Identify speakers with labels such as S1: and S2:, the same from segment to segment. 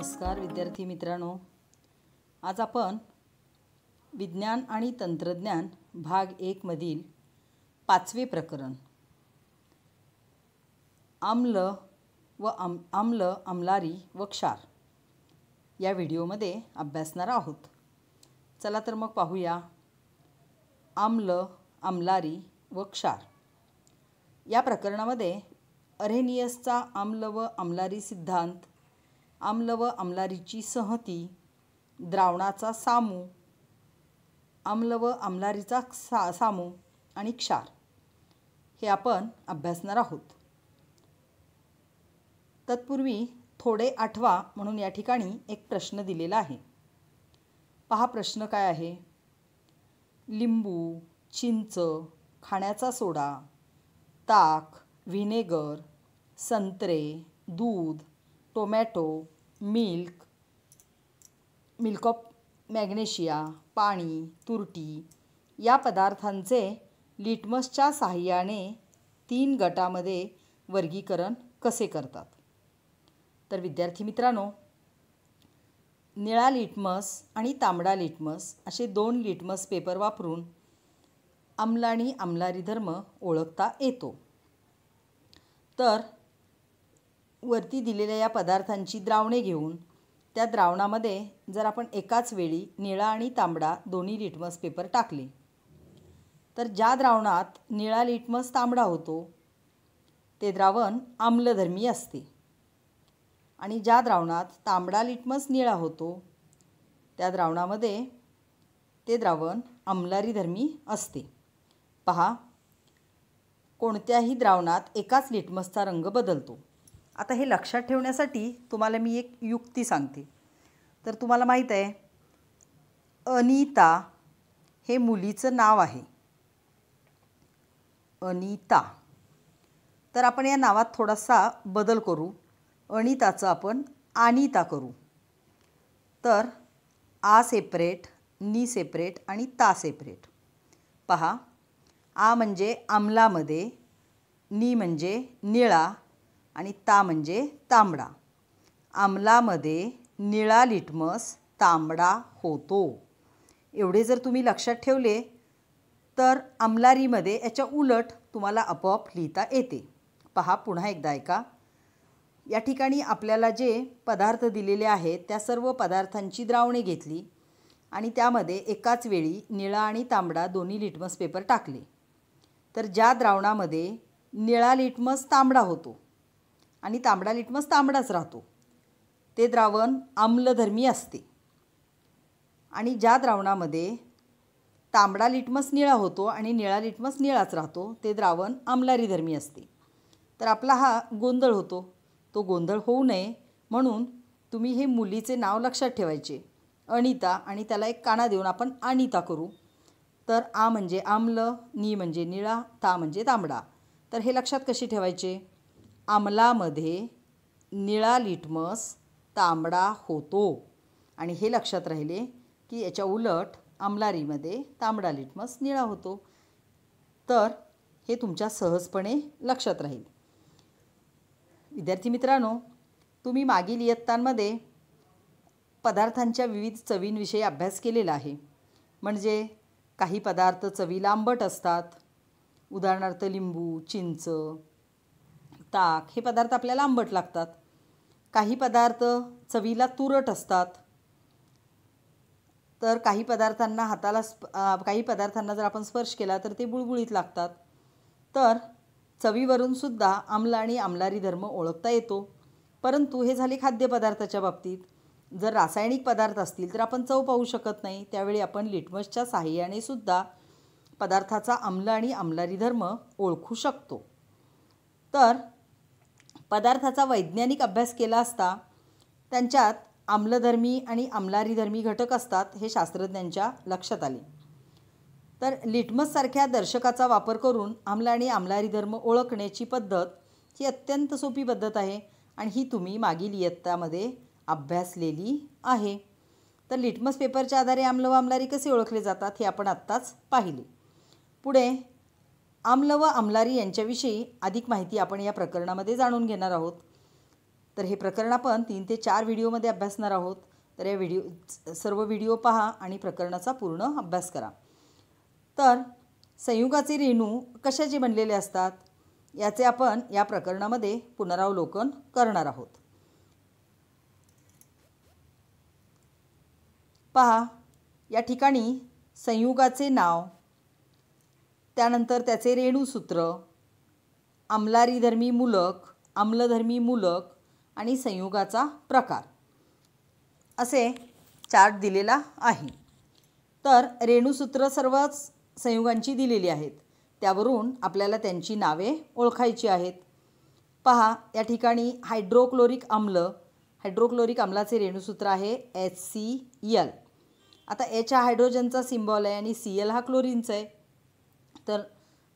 S1: नमस्कार विद्यार्थी मित्रांनो आज आपण विज्ञान आणि तंत्रज्ञान भाग एकमधील पाचवे प्रकरण आम्ल व आम आम्ल आमलारी व क्षार या व्हिडिओमध्ये अभ्यासणार आहोत चला तर मग पाहूया आम्ल आमलारी व क्षार या प्रकरणामध्ये अरेनियसचा आम्ल व आम्लारी सिद्धांत आम्ल व आमलारीची सहती द्रावणाचा सामू आम्ल व आमलारीचा सा सामू आणि क्षार हे आपण अभ्यासणार आहोत तत्पूर्वी थोडे आठवा म्हणून या ठिकाणी एक प्रश्न दिलेला आहे पहा प्रश्न काय आहे लिंबू चिंच खाण्याचा सोडा ताक व्हिनेगर संत्रे दूध tomato milk milk of magnesia पाणी तुरटी या पदार्थांचे लिटमसच्या सहाय्याने तीन गटामध्ये वर्गीकरण कसे करतात तर विद्यार्थी मित्रांनो निळा लिटमस आणि तांबडा लिटमस असे दोन लिटमस पेपर वापरून आणि आमलारी धर्म ओळखता येतो तर वरती दिलेल्या या पदार्थांची द्रावणे घेऊन त्या द्रावणामध्ये जर आपण एकाच वेळी निळा आणि तांबडा दोन्ही लिटमस पेपर टाकले तर ज्या द्रावणात निळा लिटमस तांबडा होतो ते द्रावण आम्लधर्मी असते आणि ज्या द्रावणात तांबडा लिटमस निळा होतो त्या द्रावणामध्ये ते द्रावण आम्लारीधर्मी असते पहा कोणत्याही द्रावणात एकाच लिटमसचा रंग बदलतो आता हे लक्षात ठेवण्यासाठी तुम्हाला मी एक युक्ती सांगते तर तुम्हाला माहीत आहे अनिता हे मुलीचं नाव आहे अनिता तर आपण या नावात थोडासा बदल करू अनिताचं आपण अनिता करू तर आ सेपरेट नी सेपरेट आणि ता सेपरेट पहा आ म्हणजे आमलामध्ये नी म्हणजे निळा आणि ता म्हणजे तांबडा आमलामध्ये निळा लिटमस तांबडा होतो एवढे जर तुम्ही लक्षात ठेवले तर आमलारीमध्ये याच्या उलट तुम्हाला आपोआप लिहिता येते पहा पुन्हा एकदा ऐका या ठिकाणी आपल्याला जे पदार्थ दिलेले आहेत त्या सर्व पदार्थांची द्रावणे घेतली आणि त्यामध्ये एकाच वेळी निळा आणि तांबडा दोन्ही लिटमस पेपर टाकले तर ज्या द्रावणामध्ये निळा लिटमस तांबडा होतो आणि तांबडा लिटमस तांबडाच राहतो ते द्रावण आम्लधर्मी असते आणि ज्या द्रावणामध्ये तांबडा लिटमस निळा होतो आणि निळा लिटमस निळाच राहतो ते द्रावण आम्लारीधर्मी असते तर आपला हा गोंधळ होतो तो गोंधळ होऊ नये म्हणून तुम्ही हे मुलीचे नाव लक्षात ठेवायचे अनिता आणि त्याला एक काना देऊन आपण अनिता करू तर आ म्हणजे आम्ल नी म्हणजे निळा ता म्हणजे तांबडा तर हे लक्षात कसे ठेवायचे आमलामध्ये निळा लिटमस तांबडा होतो आणि हे लक्षात राहिले की याच्या उलट आमलारीमध्ये तांबडा लिटमस निळा होतो तर हे तुमच्या सहजपणे लक्षात राहील विद्यार्थी मित्रांनो तुम्ही मागील इयत्तांमध्ये पदार्थांच्या विविध चवींविषयी अभ्यास केलेला आहे म्हणजे काही पदार्थ चवीला आंबट असतात उदाहरणार्थ लिंबू चिंच ताक हे पदार्थ आपल्याला आंबट लागतात काही पदार्थ चवीला तुरट असतात तर काही पदार्थांना हाताला स्प काही पदार्थांना जर आपण स्पर्श केला तर ते बुळबुळीत लागतात तर चवीवरून सुद्धा आणि आमलारी धर्म ओळखता येतो परंतु हे झाले खाद्यपदार्थाच्या बाबतीत जर रासायनिक पदार्थ असतील तर आपण चव पाहू शकत नाही त्यावेळी आपण लिटमसच्या साहाय्याने सुद्धा पदार्थाचा आम्ल आणि आमलारी धर्म ओळखू शकतो तर पदार्थाचा वैज्ञानिक अभ्यास केला असता त्यांच्यात आम्लधर्मी आणि आम्लारीधर्मी घटक असतात हे शास्त्रज्ञांच्या लक्षात आले तर लिटमससारख्या दर्शकाचा वापर करून आम्ल आणि धर्म ओळखण्याची पद्धत ही अत्यंत सोपी पद्धत आहे आणि ही तुम्ही मागील इयत्तामध्ये अभ्यासलेली आहे तर लिटमस पेपरच्या आधारे आम्ल व आम्लारी कसे ओळखले जातात हे आपण आत्ताच पाहिले पुढे आमलं व आमलारी यांच्याविषयी अधिक माहिती आपण या प्रकरणामध्ये जाणून घेणार आहोत तर हे प्रकरण आपण तीन ते चार व्हिडिओमध्ये अभ्यासणार आहोत तर या व्हिडिओ सर्व व्हिडिओ पहा आणि प्रकरणाचा पूर्ण अभ्यास करा तर संयुगाचे रेणू कशाचे बनलेले असतात याचे आपण या प्रकरणामध्ये पुनरावलोकन करणार आहोत पहा या ठिकाणी संयुगाचे नाव त्यानंतर त्याचे रेणूसूत्र आमलारीधर्मी मूलक आम्लधर्मी मूलक आणि संयुगाचा प्रकार असे चार्ट दिलेला आहे तर रेणूसूत्र सर्वच संयुगांची दिलेली आहेत त्यावरून आपल्याला त्यांची नावे ओळखायची आहेत पहा या ठिकाणी हायड्रोक्लोरिक आम्ल हायड्रोक्लोरिक आम्लाचे रेणूसूत्र आहे एच सी यल आता एच हा हायड्रोजनचा सिम्बॉल आहे आणि सी एल हा क्लोरीनचा आहे तर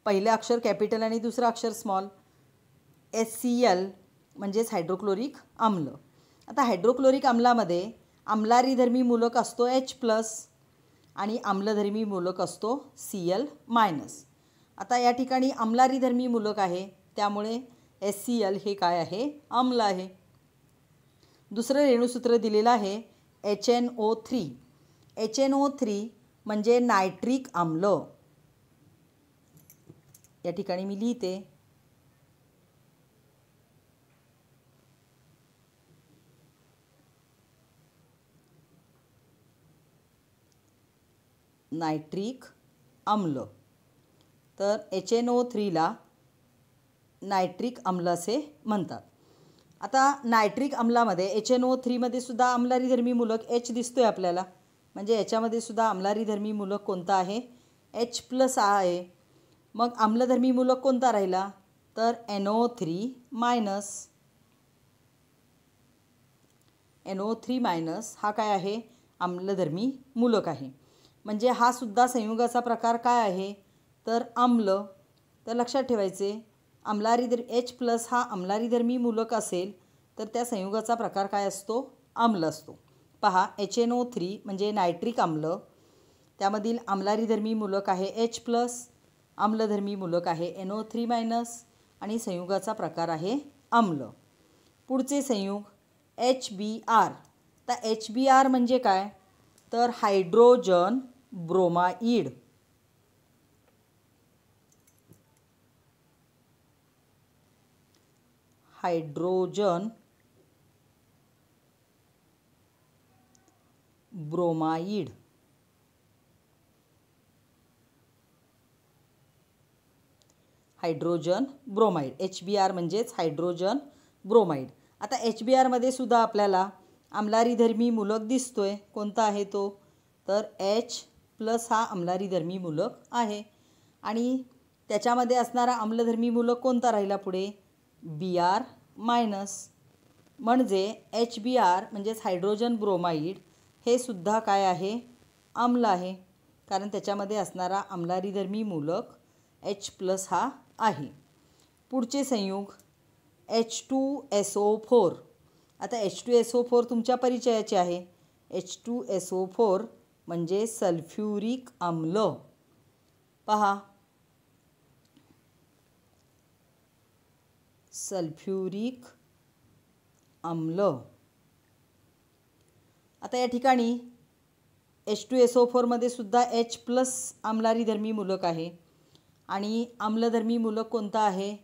S1: पहिलं अक्षर कॅपिटल आणि दुसरं अक्षर स्मॉल एस सी एल म्हणजेच हायड्रोक्लोरिक आम्ल आता हायड्रोक्लोरिक आम्लामध्ये आम्लारीधर्मी मूलक असतो एच प्लस आणि आम्लधर्मी मूलक असतो सी एल मायनस आता या ठिकाणी आम्लारीधर्मी मूलक आहे त्यामुळे एस सी एल हे काय आहे आम्ल आहे दुसरं रेणूसूत्र दिलेलं आहे H N O three H N O three म्हणजे नायट्रिक आम्ल या ठिकाणी मी लिहिते नायट्रिक अम्ल तर एच एन ओ थ्रीला नायट्रिक अम्ल असे म्हणतात आता नायट्रिक आम्लामध्ये एच एन ओ थ्रीमध्ये सुद्धा अमलारी धर्मी मूलक एच दिसतो आहे आपल्याला म्हणजे याच्यामध्ये सुद्धा अमलारी धर्मी मूलक कोणता आहे एच प्लस आहे मग आम्लधर्मी मूलक कोणता राहिला तर N O three minus N O three minus हा काय आहे आम्लधर्मी मूलक आहे म्हणजे हा सुद्धा संयुगाचा प्रकार काय आहे तर आम्ल तर लक्षात ठेवायचे आम्लारीधर एच प्लस हा आम्लारीधर्मी मूलक असेल तर त्या संयुगाचा प्रकार काय असतो आम्ल असतो पहा एच एन ओ थ्री म्हणजे नायट्रिक आम्ल त्यामधील आम्लारीधर्मी मूलक आहे एच प्लस आम्लधर्मी मुलक आहे ओ थ्री मायनस आणि संयुगाचा प्रकार आहे आम्ल पुढचे संयुग एच बी आर तर एच बी आर म्हणजे काय तर hydrogen bromide hydrogen bromide hydrogen bromide H B R म्हणजेच हायड्रोजन ब्रोमाइड आता एच बी आरमध्ये सुद्धा आपल्याला आमलारीधर्मी मुलक दिसतो आहे कोणता आहे तो तर एच प्लस हा आमलारीधर्मी मुलक आहे आणि त्याच्यामध्ये असणारा आम्लधर्मी मूलक कोणता राहिला पुढे बी आर मायनस म्हणजे एच बी आर म्हणजेच हायड्रोजन ब्रोमाइड हे सुद्धा काय आहे आम्ल आहे कारण त्याच्यामध्ये असणारा आम्लारीधर्मी मूलक एच प्लस हा आहे पुढचे संयुग H two S O four आता H two S O four तुमच्या परिचयाचे आहे H two S O four म्हणजे सल्फ्युरिक आम्ल पहा सल्फ्युरिक आम्ल आता या ठिकाणी एच टू एस ओ फोरमध्ये सुद्धा एच प्लस आम्लारी धर्मी मुलक आहे आणि आम्लधर्मी मूलक कोणता आहे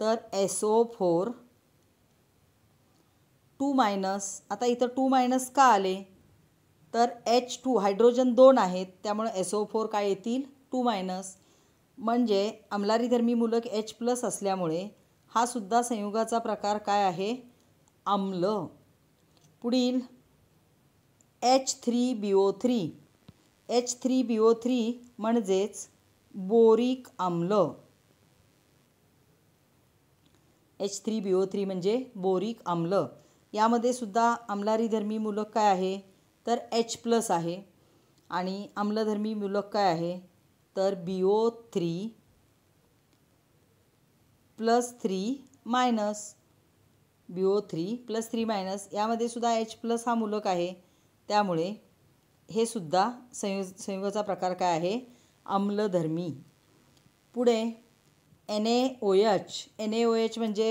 S1: तर ओ फोर टू मायनस आता इथं टू मायनस का आले तर एच टू हायड्रोजन दोन आहेत त्यामुळे ओ फोर काय येतील टू मायनस म्हणजे आम्लारीधर्मी मूलक एच प्लस असल्यामुळे हा सुद्धा संयुगाचा प्रकार काय आहे आम्ल पुढील H three B O three H three B O three म्हणजेच बोरिक आम्ल H three B O three म्हणजे बोरिक आम्ल यामध्ये सुद्धा धर्मी मूलक काय आहे तर एच प्लस आहे आणि आम्लधर्मी मूलक काय आहे तर B O three plus three minus B O three plus three minus यामध्ये सुद्धा एच प्लस हा मुलक आहे त्यामुळे हे सुद्धा संयो संयोगाचा प्रकार काय आहे आम्लधर्मी पुढे N A O H N A O H म्हणजे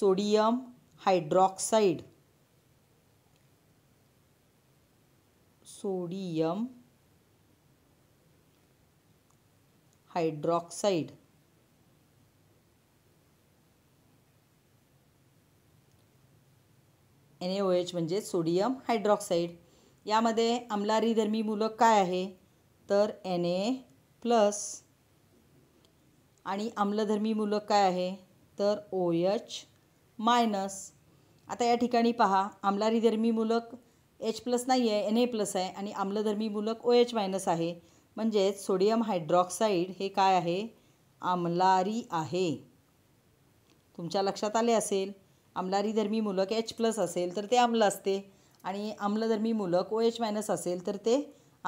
S1: sodium hydroxide sodium hydroxide N A O H म्हणजे सोडियम हायड्रॉक्साईड यामध्ये आम्लारीधर्मी मुलं काय आहे तर एन ए प्लस आणि आम्लधर्मी मूलक काय आहे तर ओ एच मायनस आता या ठिकाणी पहा आमलारीधर्मी मूलक एच प्लस नाही आहे एन ए प्लस आहे आणि आम्लधर्मी मूलक ओ एच मायनस आहे म्हणजेच सोडियम हायड्रॉक्साईड हे काय आहे आम्लारी आहे तुमच्या लक्षात आले असेल आम्लारीधर्मी मूलक एच प्लस असेल तर ते आम्ल असते आणि आम्लधर्मी मूलक ओ एच मायनस असेल तर ते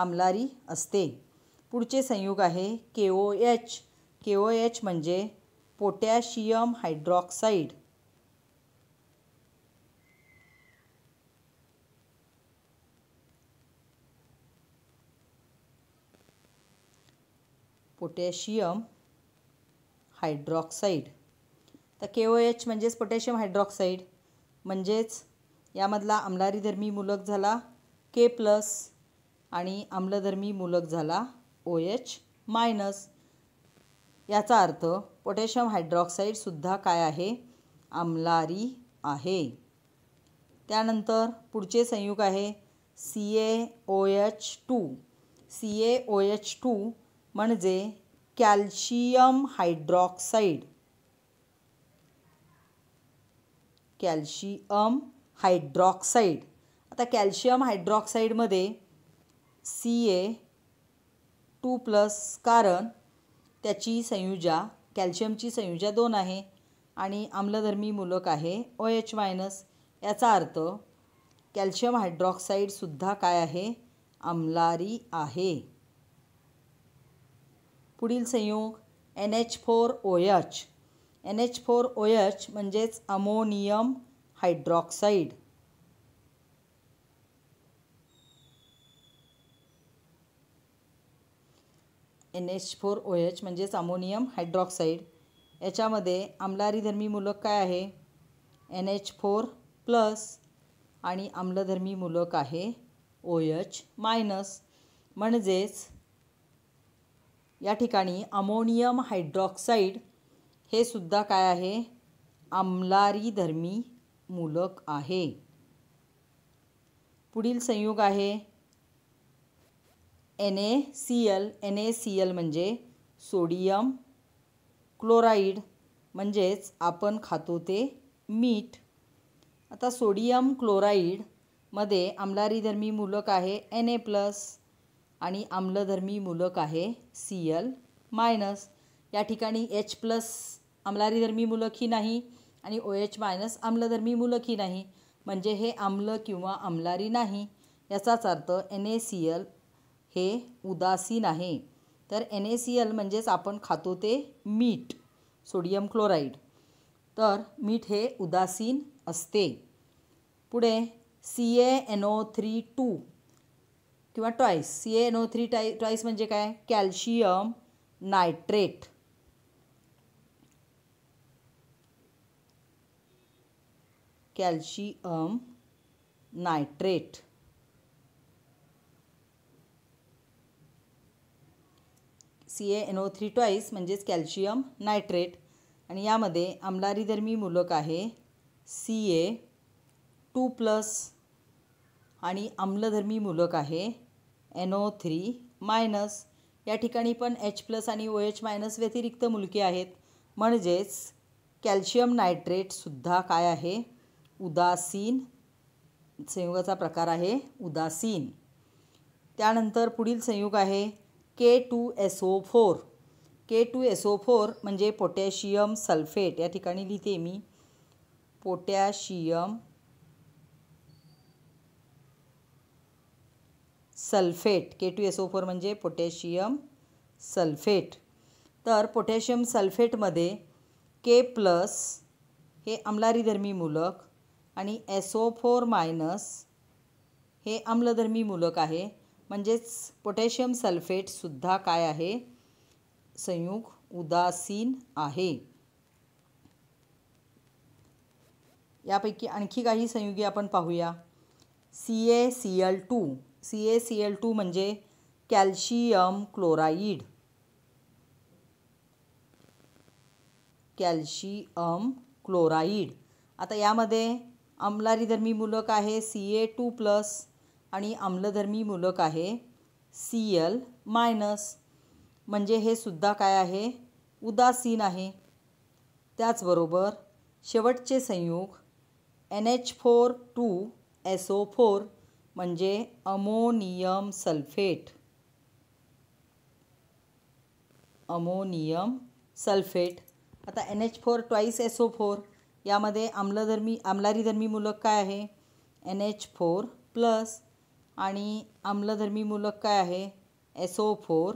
S1: आम्लारी असते पुढचे संयुग आहे K O H K O H म्हणजे पोटॅशियम हायड्रॉक्साईड पोटॅशियम हायड्रॉक्साईड तर के ओ एच म्हणजेच पोटॅशियम हायड्रॉक्साईड म्हणजेच यामधला आम्लारीधर्मी मुलक झाला के प्लस आणि आम्लधर्मी मुलक झाला ओ एच मायनस याचा अर्थ पोटॅशियम हायड्रॉक्साईडसुद्धा काय आहे आम्लारी आहे त्यानंतर पुढचे संयुग आहे C A O H two C A O H two म्हणजे कॅल्शियम हायड्रॉक्साईड कॅल्शियम हायड्रॉक्साईड आता कॅल्शियम हायड्रॉक्साईडमध्ये सी ए टू प्लस कारण त्याची संयुजा कॅल्शियमची संयुजा दोन आहे आणि आम्लधर्मी मूलक आहे ओ एच मायनस याचा अर्थ कॅल्शियम हायड्रॉक्साईडसुद्धा काय आहे आम्लारी आहे पुढील संयोग N H four O H N H four O H म्हणजेच ammonium hydroxide N H four O H म्हणजेच अमोनियम हायड्रॉक्साईड याच्यामध्ये आम्लारीधर्मी मूलक काय आहे एन एच फोर प्लस आणि आम्लधर्मी मूलक आहे ओ एच मायनस म्हणजेच या ठिकाणी अमोनियम हायड्रॉक्साईड हे सुद्धा काय आहे आम्लारीधर्मी मूलक आहे पुढील संयुग आहे N A C L N A C L म्हणजे सोडियम क्लोराईड म्हणजेच आपण खातो ते मीठ आता सोडियम क्लोराईडमध्ये आम्लारीधर्मी मूलक आहे एन ए प्लस आणि आम्लधर्मी मूलक आहे सी एल मायनस या ठिकाणी एच प्लस आम्लारीधर्मी ही नाही आणि ओ एच मायनस आम्लधर्मी ही नाही म्हणजे हे आम्ल किंवा आम्लारी नाही याचाच अर्थ एन ए सी एल हे उदासीन आहे तर एन ए सी एल म्हणजेच आपण खातो ते मीठ सोडियम क्लोराईड तर मीठ हे उदासीन असते पुढे C A N O three two किंवा twice C A N O three टाय ट्वाईस म्हणजे काय calcium nitrate calcium nitrate C A N O three twice म्हणजेच कॅल्शियम नायट्रेट आणि यामध्ये आम्लारीधर्मी मूलक आहे सी ए टू प्लस आणि आम्लधर्मी मूलक आहे एन ओ थ्री मायनस या ठिकाणी पण एच प्लस आणि ओ एच मायनस व्यतिरिक्त मुलके आहेत म्हणजेच कॅल्शियम नायट्रेटसुद्धा काय आहे उदासीन संयुगाचा प्रकार आहे उदासीन त्यानंतर पुढील संयुग आहे K two S O four K two S O four म्हणजे पोटॅशियम सल्फेट या ठिकाणी लिहिते मी potassium sulphate K two S O four म्हणजे पोटॅशियम सल्फेट तर पोटॅशियम सल्फेटमध्ये के प्लस हे अमलारीधर्मी मूलक आणि एस ओ फोर मायनस हे आम्लधर्मी मूलक आहे म्हणजेच पोटॅशियम सल्फेटसुद्धा काय आहे संयुग उदासीन आहे यापैकी आणखी काही संयुगे आपण पाहूया C A C L two C A C L two म्हणजे कॅल्शियम क्लोराईड कॅल्शियम क्लोराईड आता यामध्ये अंमलारीधर्मी धर्मी मूलक आहे सी ए टू प्लस आणि आम्लधर्मी मूलक आहे सी एल मायनस म्हणजे हे सुद्धा काय आहे उदासीन आहे त्याचबरोबर शेवटचे संयुग N H four two S O four म्हणजे अमोनियम सल्फेट अमोनियम सल्फेट आता N H four twice S O four यामध्ये आम्लधर्मी आम्लारीधर्मी मूलक काय आहे एन एच फोर प्लस आणि आम्लधर्मी मूलक काय आहे ओ फोर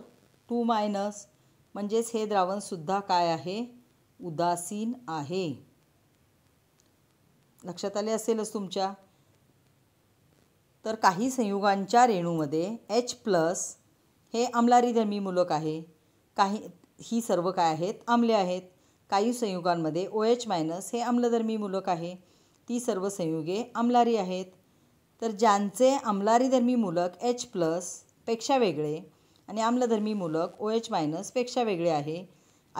S1: टू मायनस म्हणजेच हे द्रावणसुद्धा काय आहे उदासीन आहे लक्षात आले असेलच तुमच्या तर काही संयुगांच्या रेणूमध्ये एच प्लस हे आम्लारीधर्मी मूलक आहे काही ही सर्व काय आहेत आम्ले आहेत काही संयुगांमध्ये ओ एच मायनस हे आम्लधर्मी मूलक आहे ती सर्व संयुगे आम्लारी आहेत तर ज्यांचे आम्लारीधर्मी मूलक एच प्लसपेक्षा वेगळे आणि आम्लधर्मी मूलक ओ एच मायनसपेक्षा वेगळे आहे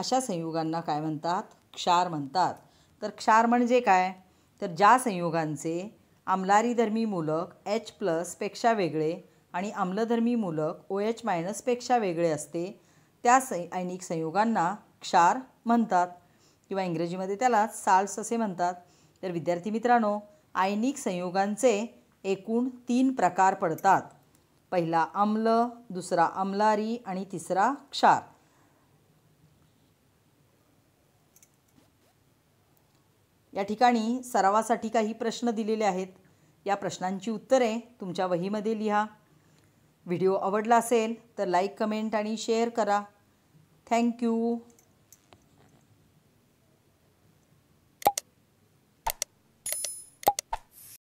S1: अशा संयुगांना काय म्हणतात क्षार म्हणतात तर क्षार म्हणजे काय तर ज्या संयुगांचे आम्लारीधर्मी मूलक एच प्लसपेक्षा वेगळे आणि आम्लधर्मी मूलक ओ एच मायनसपेक्षा वेगळे असते त्या सं संयुगांना क्षार म्हणतात किंवा इंग्रजीमध्ये त्याला साल्स असे म्हणतात तर विद्यार्थी मित्रांनो आयनिक संयोगांचे एकूण तीन प्रकार पडतात पहिला अम्ल दुसरा अमलारी आणि तिसरा क्षार या ठिकाणी सरावासाठी काही प्रश्न दिलेले आहेत या प्रश्नांची उत्तरे तुमच्या वहीमध्ये लिहा व्हिडिओ आवडला असेल तर लाईक कमेंट आणि शेअर करा थँक्यू